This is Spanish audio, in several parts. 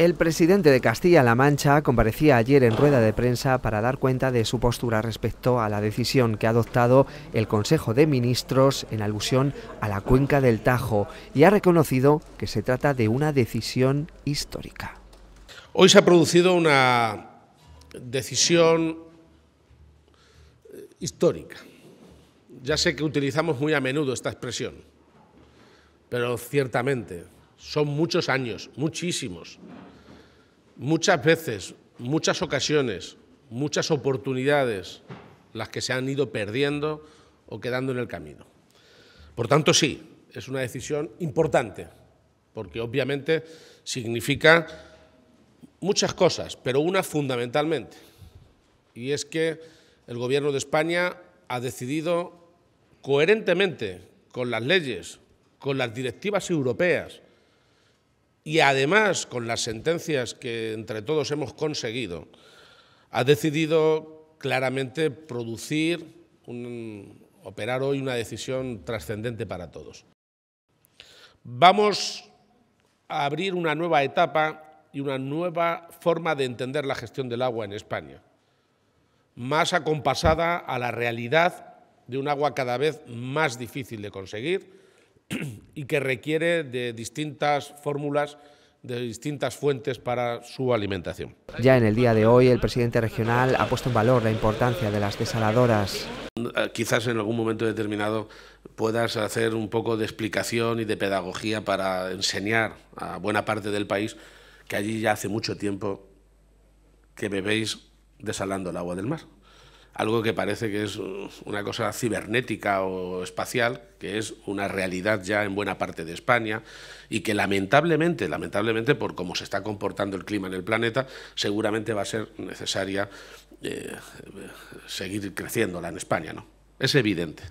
El presidente de Castilla-La Mancha comparecía ayer en rueda de prensa para dar cuenta de su postura respecto a la decisión que ha adoptado el Consejo de Ministros en alusión a la cuenca del Tajo y ha reconocido que se trata de una decisión histórica. Hoy se ha producido una decisión eh, histórica. Ya sé que utilizamos muy a menudo esta expresión, pero ciertamente son muchos años, muchísimos. Muchas veces, muchas ocasiones, muchas oportunidades las que se han ido perdiendo o quedando en el camino. Por tanto, sí, es una decisión importante, porque obviamente significa muchas cosas, pero una fundamentalmente, y es que el Gobierno de España ha decidido coherentemente con las leyes, con las directivas europeas, y además con las sentencias que entre todos hemos conseguido, ha decidido claramente producir, operar hoy una decisión trascendente para todos. Vamos a abrir una nueva etapa y una nueva forma de entender la gestión del agua en España, más acompasada a la realidad de un agua cada vez más difícil de conseguir, y que requiere de distintas fórmulas de distintas fuentes para su alimentación. Ya en el día de hoy el presidente regional ha puesto en valor la importancia de las desaladoras. Eh, quizás en algún momento determinado puedas hacer un poco de explicación y de pedagogía para enseñar a buena parte del país que allí ya hace mucho tiempo que bebéis desalando el agua del mar algo que parece que es una cosa cibernética o espacial, que es una realidad ya en buena parte de España y que lamentablemente, lamentablemente por cómo se está comportando el clima en el planeta, seguramente va a ser necesaria eh, seguir creciéndola en España, ¿no? Es evidente.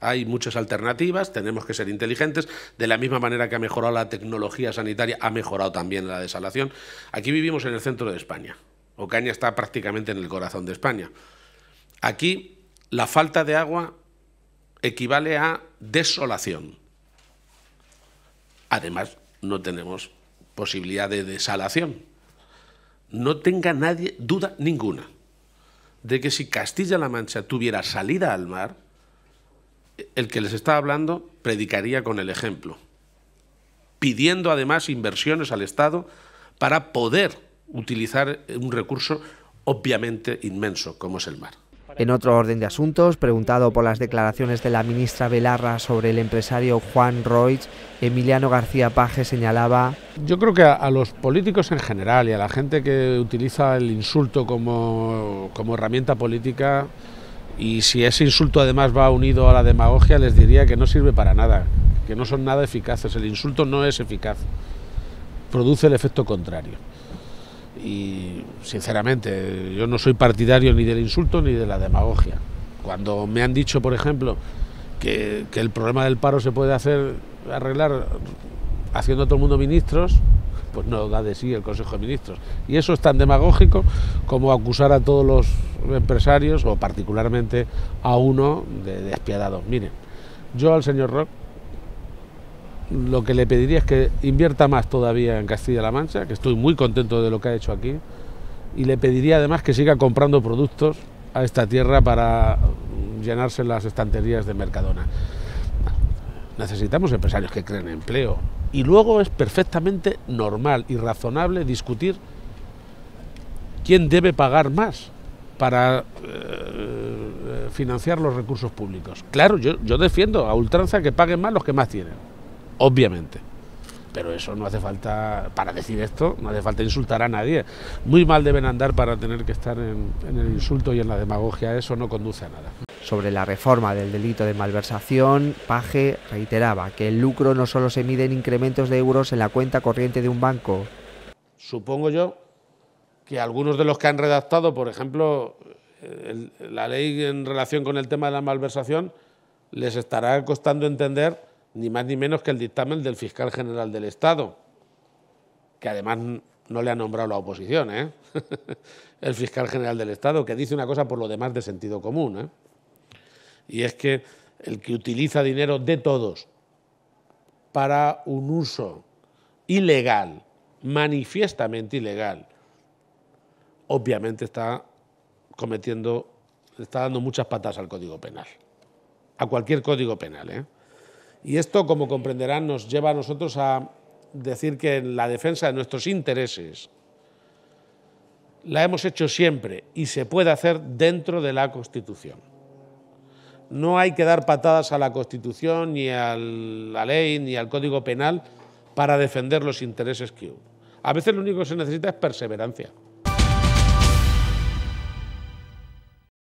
Hay muchas alternativas, tenemos que ser inteligentes. De la misma manera que ha mejorado la tecnología sanitaria, ha mejorado también la desalación. Aquí vivimos en el centro de España. Ocaña está prácticamente en el corazón de España. Aquí la falta de agua equivale a desolación. Además, no tenemos posibilidad de desalación. No tenga nadie duda ninguna de que si Castilla-La Mancha tuviera salida al mar, el que les está hablando predicaría con el ejemplo, pidiendo además inversiones al Estado para poder utilizar un recurso obviamente inmenso como es el mar. En otro orden de asuntos, preguntado por las declaraciones de la ministra Belarra sobre el empresario Juan Roig, Emiliano García Paje señalaba... Yo creo que a, los políticos en general y a la gente que utiliza el insulto como herramienta política, y si ese insulto además va unido a la demagogia, les diría que no sirve para nada, que no son nada eficaces. El insulto no es eficaz, produce el efecto contrario y sinceramente yo no soy partidario ni del insulto ni de la demagogia. Cuando me han dicho, por ejemplo, que, el problema del paro se puede hacer arreglar haciendo a todo el mundo ministros, pues no da de sí el Consejo de Ministros. Y eso es tan demagógico como acusar a todos los empresarios o particularmente a uno de despiadados. Miren, yo al señor Rock lo que le pediría es que invierta más todavía en Castilla-La Mancha, que estoy muy contento de lo que ha hecho aquí, y le pediría además que siga comprando productos a esta tierra para llenarse las estanterías de Mercadona. Necesitamos empresarios que creen empleo. Y luego es perfectamente normal y razonable discutir quién debe pagar más para eh, eh, financiar los recursos públicos. Claro, yo defiendo a ultranza que paguen más los que más tienen obviamente. Pero eso no hace falta, para decir esto, no hace falta insultar a nadie. Muy mal deben andar para tener que estar en, el insulto y en la demagogia, eso no conduce a nada. Sobre la reforma del delito de malversación, Paje reiteraba que el lucro no solo se mide en incrementos de euros en la cuenta corriente de un banco. Supongo yo que algunos de los que han redactado, por ejemplo, la ley en relación con el tema de la malversación, les estará costando entender ni más ni menos que el dictamen del fiscal general del Estado, que además no le ha nombrado la oposición, ¿eh? el fiscal general del Estado, que dice una cosa por lo demás de sentido común. ¿eh? Y es que el que utiliza dinero de todos para un uso ilegal, manifiestamente ilegal, obviamente está cometiendo, está dando muchas patas al Código Penal, a cualquier Código Penal. ¿eh? Y esto, como comprenderán, nos lleva a nosotros a decir que en la defensa de nuestros intereses la hemos hecho siempre y se puede hacer dentro de la Constitución. No hay que dar patadas a la Constitución, ni a la ley, ni al Código Penal para defender los intereses que hubo. A veces lo único que se necesita es perseverancia.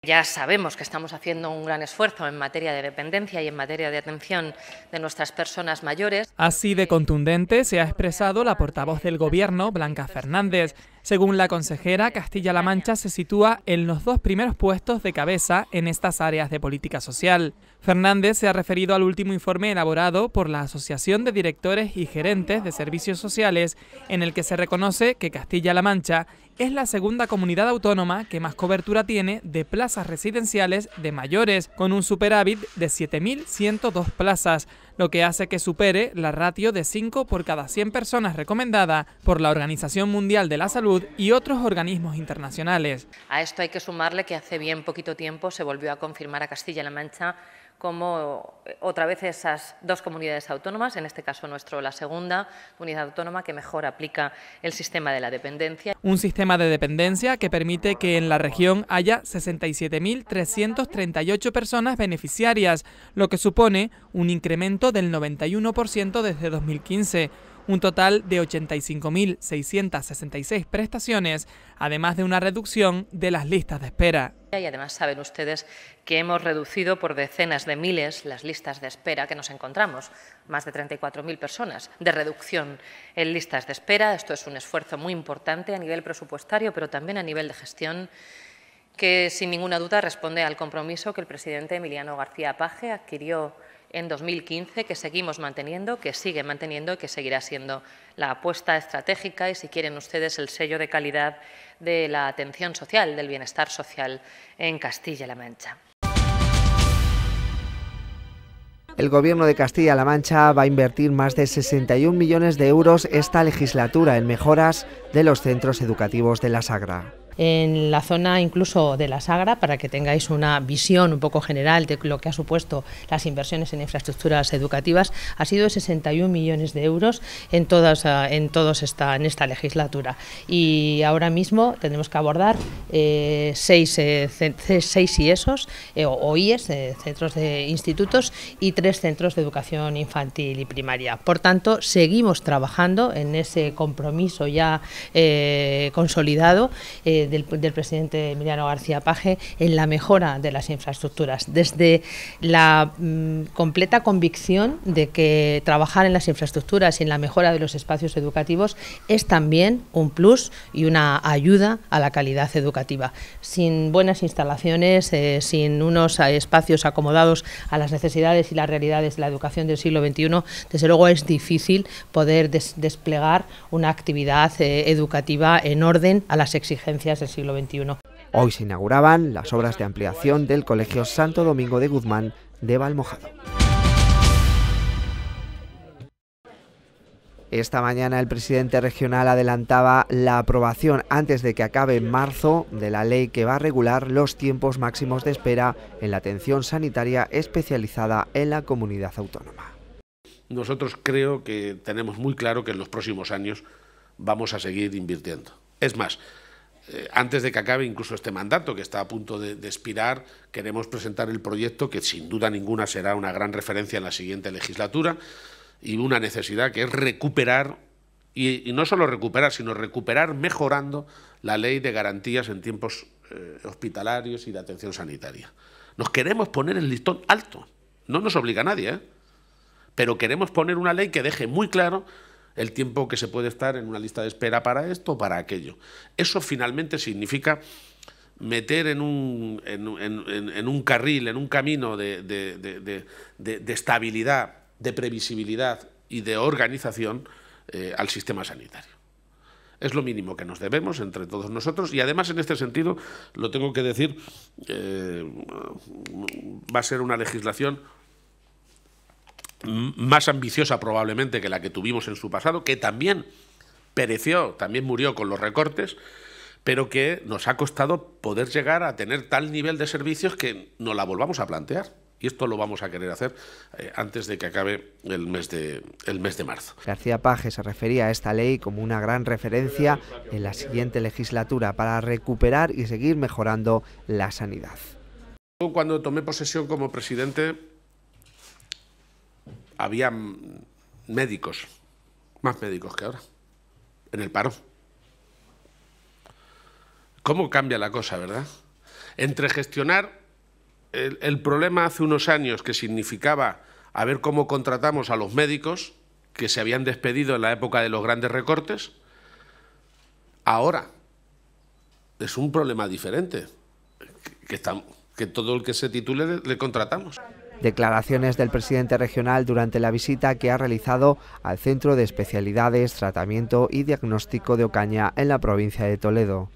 Ya sabemos que estamos haciendo un gran esfuerzo en materia de dependencia y en materia de atención de nuestras personas mayores. Así de contundente se ha expresado la portavoz del Gobierno, Blanca Fernández, según la consejera, Castilla-La Mancha se sitúa en los dos primeros puestos de cabeza en estas áreas de política social. Fernández se ha referido al último informe elaborado por la Asociación de Directores y Gerentes de Servicios Sociales, en el que se reconoce que Castilla-La Mancha es la segunda comunidad autónoma que más cobertura tiene de plazas residenciales de mayores, con un superávit de 7.102 plazas, lo que hace que supere la ratio de 5 por cada 100 personas recomendada por la Organización Mundial de la Salud y otros organismos internacionales. A esto hay que sumarle que hace bien poquito tiempo se volvió a confirmar a Castilla-La Mancha como eh, otra vez esas dos comunidades autónomas, en este caso nuestro la segunda comunidad autónoma que mejor aplica el sistema de la dependencia. Un sistema de dependencia que permite que en la región haya 67.338 personas beneficiarias, lo que supone un incremento del 91% desde 2015 un total de 85.666 prestaciones, además de una reducción de las listas de espera. Y además saben ustedes que hemos reducido por decenas de miles las listas de espera que nos encontramos, más de 34.000 personas de reducción en listas de espera. Esto es un esfuerzo muy importante a nivel presupuestario, pero también a nivel de gestión que sin ninguna duda responde al compromiso que el presidente Emiliano García Paje adquirió en 2015 que seguimos manteniendo, que sigue manteniendo y que seguirá siendo la apuesta estratégica y, si quieren ustedes, el sello de calidad de la atención social, del bienestar social en Castilla-La Mancha. El Gobierno de Castilla-La Mancha va a invertir más de 61 millones de euros esta legislatura en mejoras de los centros educativos de la Sagra en la zona incluso de la Sagra, para que tengáis una visión un poco general de lo que ha supuesto las inversiones en infraestructuras educativas, ha sido de 61 millones de euros en, todas, ah, en, todos esta, en esta legislatura. Y ahora mismo tenemos que abordar eh, seis, eh, seis e eh, o IES, eh, centros de institutos, y tres centros de educación infantil y primaria. Por tanto, seguimos trabajando en ese compromiso ya consolidado del, presidente Emiliano García Paje en la mejora de las infraestructuras, desde la mm, completa convicción de que trabajar en las infraestructuras y en la mejora de los espacios educativos es también un plus y una ayuda a la calidad educativa. Sin buenas instalaciones, eh, sin unos eh, espacios acomodados a las necesidades y las realidades de la educación del siglo XXI, desde luego es difícil poder desplegar una actividad eh, educativa en orden a las exigencias siglo XXI. Hoy se inauguraban las obras de ampliación del Colegio Santo Domingo de Guzmán de Valmojado. Esta mañana el presidente regional adelantaba la aprobación antes de que acabe en marzo de la ley que va a regular los tiempos máximos de espera en la atención sanitaria especializada en la comunidad autónoma. Nosotros creo que tenemos muy claro que en los próximos años vamos a seguir invirtiendo. Es más, eh, antes de que acabe incluso este mandato, que está a punto de, expirar, queremos presentar el proyecto que sin duda ninguna será una gran referencia en la siguiente legislatura y una necesidad que es recuperar, y, no solo recuperar, sino recuperar mejorando la ley de garantías en tiempos eh, hospitalarios y de atención sanitaria. Nos queremos poner el listón alto, no nos obliga a nadie, ¿eh? pero queremos poner una ley que deje muy claro el tiempo que se puede estar en una lista de espera para esto, o para aquello. Eso finalmente significa meter en un, en, un carril, en un camino de, estabilidad, de previsibilidad y de organización eh, al sistema sanitario. Es lo mínimo que nos debemos entre todos nosotros y además en este sentido, lo tengo que decir, eh, va a ser una legislación más ambiciosa probablemente que la que tuvimos en su pasado, que también pereció, también murió con los recortes, pero que nos ha costado poder llegar a tener tal nivel de servicios que no la volvamos a plantear. Y esto lo vamos a querer hacer eh, antes de que acabe el mes, de, el mes de marzo. García Page se refería a esta ley como una gran referencia en la siguiente legislatura para recuperar y seguir mejorando la sanidad. Cuando tomé posesión como presidente había médicos, más médicos que ahora, en el paro. ¿Cómo cambia la cosa, verdad? Entre gestionar el, problema hace unos años que significaba a ver cómo contratamos a los médicos que se habían despedido en la época de los grandes recortes, ahora es un problema diferente, que, que todo el que se titule le contratamos. Declaraciones del presidente regional durante la visita que ha realizado al Centro de Especialidades, Tratamiento y Diagnóstico de Ocaña en la provincia de Toledo.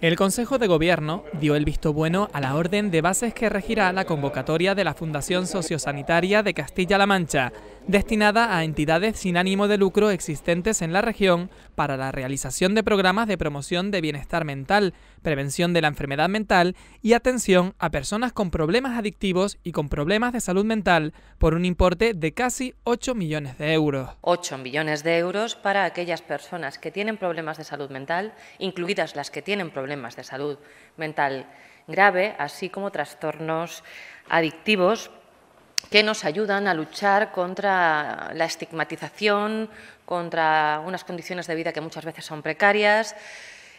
El Consejo de Gobierno dio el visto bueno a la orden de bases que regirá la convocatoria de la Fundación Sociosanitaria de Castilla-La Mancha, destinada a entidades sin ánimo de lucro existentes en la región para la realización de programas de promoción de bienestar mental, prevención de la enfermedad mental y atención a personas con problemas adictivos y con problemas de salud mental por un importe de casi 8 millones de euros. 8 millones de euros para aquellas personas que tienen problemas de salud mental, incluidas las que tienen problemas de salud mental grave, así como trastornos adictivos que nos ayudan a luchar contra la estigmatización, contra unas condiciones de vida que muchas veces son precarias,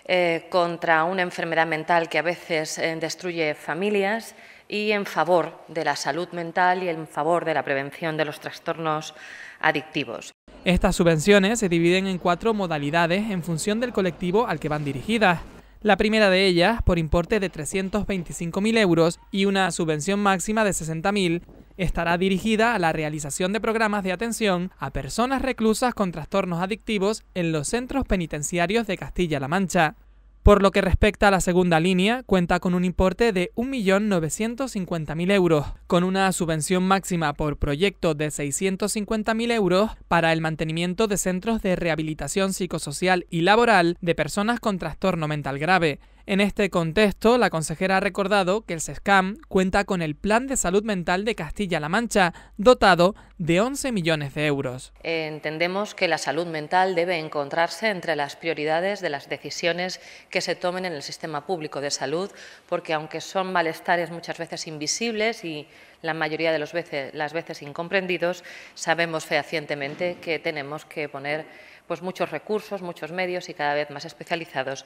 eh, contra una enfermedad mental que a veces eh, destruye familias y en favor de la salud mental y en favor de la prevención de los trastornos adictivos. Estas subvenciones se dividen en cuatro modalidades en función del colectivo al que van dirigidas. La primera de ellas, por importe de 325.000 euros y una subvención máxima de 60.000, estará dirigida a la realización de programas de atención a personas reclusas con trastornos adictivos en los centros penitenciarios de Castilla-La Mancha. Por lo que respecta a la segunda línea, cuenta con un importe de 1.950.000 euros, con una subvención máxima por proyecto de 650.000 euros para el mantenimiento de centros de rehabilitación psicosocial y laboral de personas con trastorno mental grave, en este contexto, la consejera ha recordado que el SESCAM cuenta con el Plan de Salud Mental de Castilla-La Mancha, dotado de 11 millones de euros. Entendemos que la salud mental debe encontrarse entre las prioridades de las decisiones que se tomen en el sistema público de salud, porque aunque son malestares muchas veces invisibles y la mayoría de las veces, las veces incomprendidos, sabemos fehacientemente que tenemos que poner pues muchos recursos, muchos medios y cada vez más especializados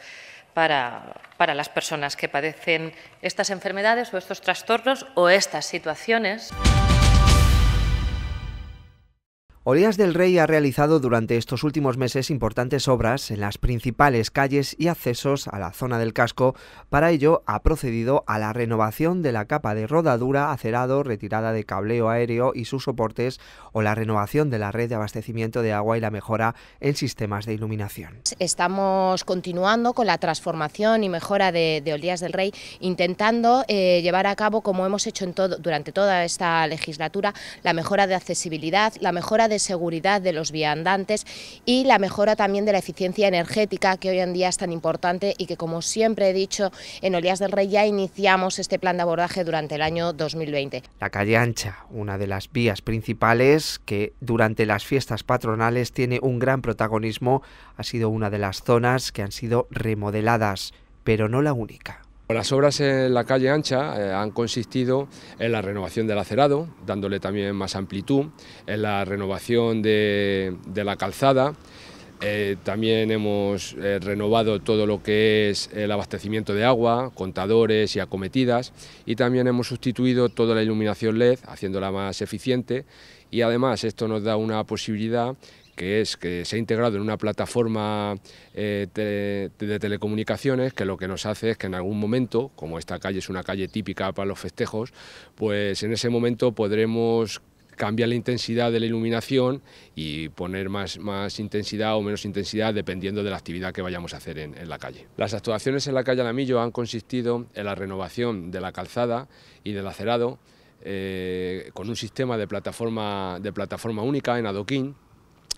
para, las personas que padecen estas enfermedades o estos trastornos o estas situaciones. Olías del Rey ha realizado durante estos últimos meses importantes obras en las principales calles y accesos a la zona del casco. Para ello ha procedido a la renovación de la capa de rodadura, acerado, retirada de cableo aéreo y sus soportes o la renovación de la red de abastecimiento de agua y la mejora en sistemas de iluminación. Estamos continuando con la transformación y mejora de, Olías del Rey, intentando eh, llevar a cabo, como hemos hecho en todo, durante toda esta legislatura, la mejora de accesibilidad, la mejora de seguridad de los viandantes y la mejora también de la eficiencia energética que hoy en día es tan importante y que como siempre he dicho en Olías del Rey ya iniciamos este plan de abordaje durante el año 2020. La calle ancha, una de las vías principales que durante las fiestas patronales tiene un gran protagonismo, ha sido una de las zonas que han sido remodeladas, pero no la única. Pues las obras en la calle ancha eh, han consistido en la renovación del acerado, dándole también más amplitud, en la renovación de, la calzada, eh, también hemos eh, renovado todo lo que es el abastecimiento de agua, contadores y acometidas y también hemos sustituido toda la iluminación LED haciéndola más eficiente y además esto nos da una posibilidad que es que se ha integrado en una plataforma eh, de telecomunicaciones que lo que nos hace es que en algún momento, como esta calle es una calle típica para los festejos, pues en ese momento podremos cambiar la intensidad de la iluminación y poner más, intensidad o menos intensidad dependiendo de la actividad que vayamos a hacer en, la calle. Las actuaciones en la calle Alamillo han consistido en la renovación de la calzada y del acerado eh, con un sistema de plataforma, de plataforma única en adoquín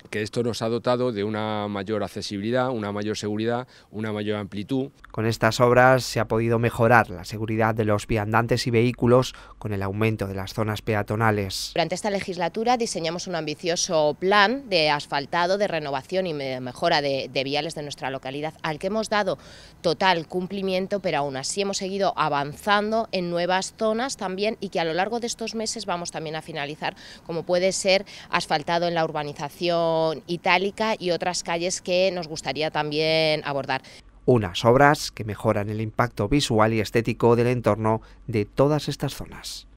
que esto nos ha dotado de una mayor accesibilidad, una mayor seguridad, una mayor amplitud. Con estas obras se ha podido mejorar la seguridad de los viandantes y vehículos con el aumento de las zonas peatonales. Durante esta legislatura diseñamos un ambicioso plan de asfaltado, de renovación y mejora de, de viales de nuestra localidad, al que hemos dado total cumplimiento, pero aún así hemos seguido avanzando en nuevas zonas también y que a lo largo de estos meses vamos también a finalizar, como puede ser asfaltado en la urbanización Itálica y otras calles que nos gustaría también abordar. Unas obras que mejoran el impacto visual y estético del entorno de todas estas zonas.